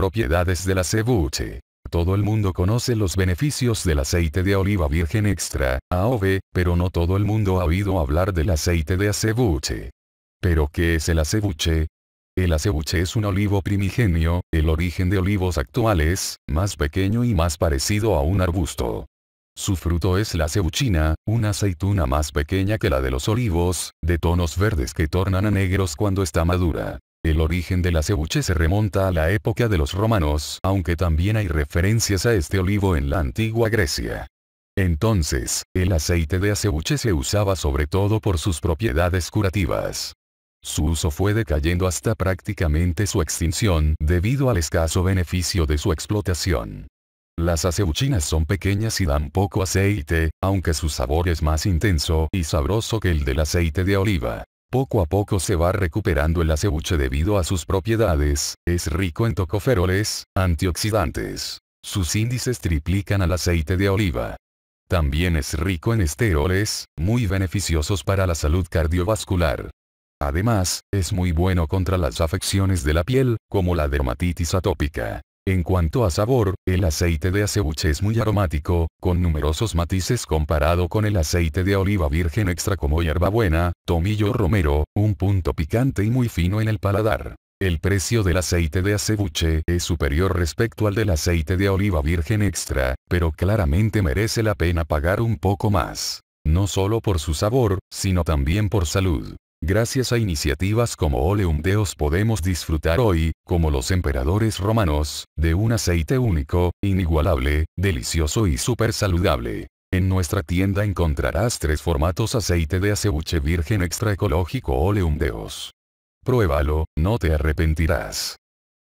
propiedades del acebuche. Todo el mundo conoce los beneficios del aceite de oliva virgen extra, AOV, pero no todo el mundo ha oído hablar del aceite de acebuche. ¿Pero qué es el acebuche? El acebuche es un olivo primigenio, el origen de olivos actuales, más pequeño y más parecido a un arbusto. Su fruto es la cebuchina, una aceituna más pequeña que la de los olivos, de tonos verdes que tornan a negros cuando está madura. El origen del acebuche se remonta a la época de los romanos, aunque también hay referencias a este olivo en la antigua Grecia. Entonces, el aceite de acebuche se usaba sobre todo por sus propiedades curativas. Su uso fue decayendo hasta prácticamente su extinción debido al escaso beneficio de su explotación. Las acebuchinas son pequeñas y dan poco aceite, aunque su sabor es más intenso y sabroso que el del aceite de oliva. Poco a poco se va recuperando el acebuche debido a sus propiedades, es rico en tocoferoles, antioxidantes. Sus índices triplican al aceite de oliva. También es rico en esteroles, muy beneficiosos para la salud cardiovascular. Además, es muy bueno contra las afecciones de la piel, como la dermatitis atópica. En cuanto a sabor, el aceite de acebuche es muy aromático, con numerosos matices comparado con el aceite de oliva virgen extra como hierbabuena, tomillo romero, un punto picante y muy fino en el paladar. El precio del aceite de acebuche es superior respecto al del aceite de oliva virgen extra, pero claramente merece la pena pagar un poco más. No solo por su sabor, sino también por salud. Gracias a iniciativas como Oleum Deus podemos disfrutar hoy, como los emperadores romanos, de un aceite único, inigualable, delicioso y súper saludable. En nuestra tienda encontrarás tres formatos aceite de acebuche virgen extra ecológico Oleum Deus. Pruébalo, no te arrepentirás.